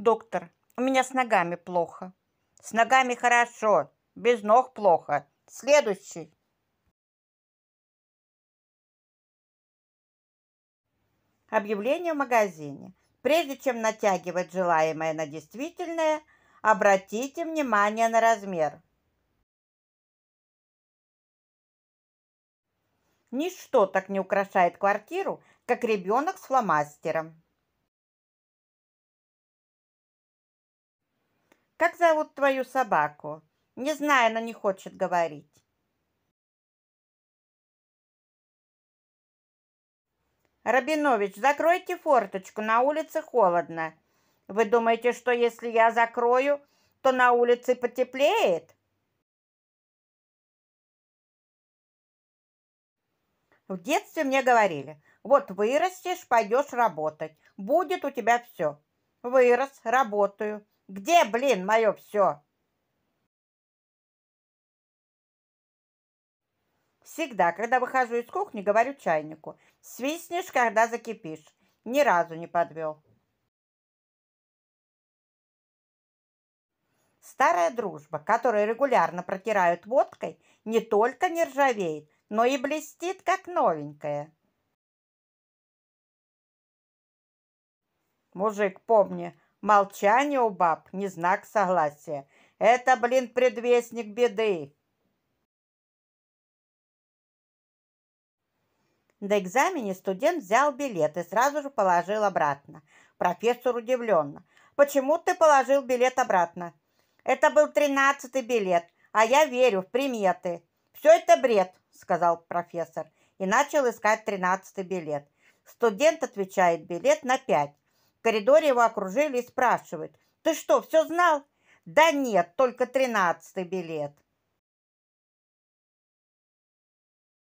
Доктор, у меня с ногами плохо. С ногами хорошо, без ног плохо. Следующий. Объявление в магазине. Прежде чем натягивать желаемое на действительное, обратите внимание на размер. Ничто так не украшает квартиру, как ребенок с фломастером. Как зовут твою собаку? Не знаю, она не хочет говорить. Рабинович, закройте форточку, на улице холодно. Вы думаете, что если я закрою, то на улице потеплеет? В детстве мне говорили, вот вырастешь, пойдешь работать, будет у тебя все. Вырос, работаю. Где, блин, мое все? Всегда, когда выхожу из кухни, говорю чайнику. Свистнешь, когда закипишь. Ни разу не подвел. Старая дружба, которую регулярно протирают водкой, не только не ржавеет, но и блестит, как новенькая. Мужик, помни, Молчание у баб не знак согласия. Это, блин, предвестник беды. На экзамене студент взял билет и сразу же положил обратно. Профессор удивленно. «Почему ты положил билет обратно?» «Это был тринадцатый билет, а я верю в приметы». «Все это бред», — сказал профессор и начал искать тринадцатый билет. Студент отвечает билет на пять. В коридоре его окружили и спрашивают, «Ты что, все знал?» «Да нет, только тринадцатый билет».